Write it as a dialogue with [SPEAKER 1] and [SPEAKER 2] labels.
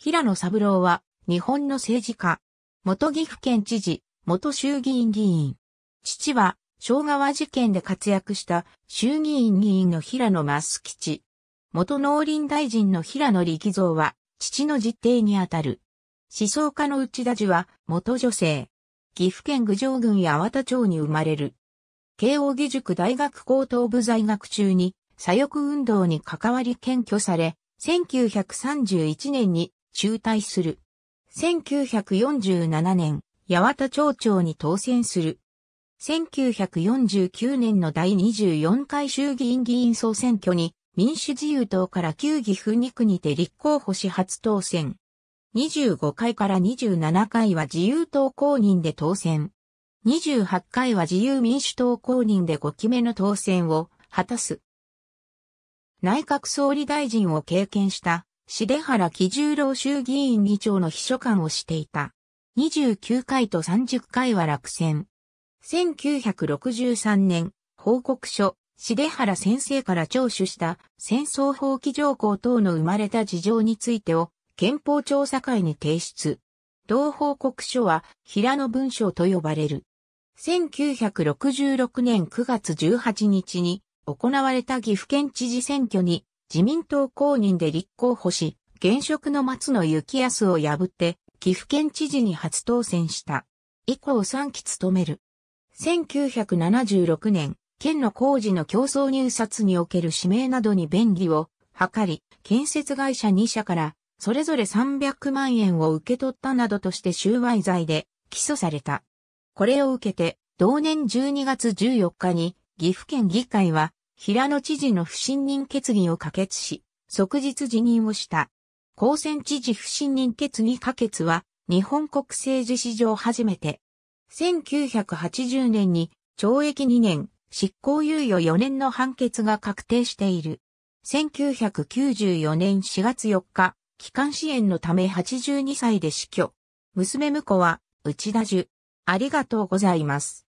[SPEAKER 1] 平野三郎は、日本の政治家。元岐阜県知事、元衆議院議員。父は、昭川事件で活躍した衆議院議員の平野増吉。元農林大臣の平野力蔵は、父の実弟にあたる。思想家の内田寺は、元女性。岐阜県郡上郡八幡町に生まれる。慶応義塾大学高等部在学中に、左翼運動に関わり検挙され、1931年に中退する。1947年、八幡町長に当選する。1949年の第24回衆議院議員総選挙に民主自由党から旧岐阜2区にて立候補し初当選。25回から27回は自由党公認で当選。28回は自由民主党公認で5期目の当選を果たす。内閣総理大臣を経験した重原喜十郎衆議院議長の秘書官をしていた。29回と30回は落選。1963年、報告書、重原先生から聴取した戦争放棄条項等の生まれた事情についてを憲法調査会に提出。同報告書は平野文書と呼ばれる。1966年9月18日に行われた岐阜県知事選挙に自民党公認で立候補し、現職の松野幸康を破って、岐阜県知事に初当選した。以降3期務める。1976年、県の工事の競争入札における指名などに便宜を図り、建設会社2社から、それぞれ300万円を受け取ったなどとして収賄罪で起訴された。これを受けて、同年12月14日に岐阜県議会は平野知事の不信任決議を可決し、即日辞任をした。高専知事不信任決議可決は、日本国政治史上初めて、1980年に懲役2年、執行猶予4年の判決が確定している。1994年4月4日、帰還支援のため82歳で死去。娘婿は、内田樹。ありがとうございます。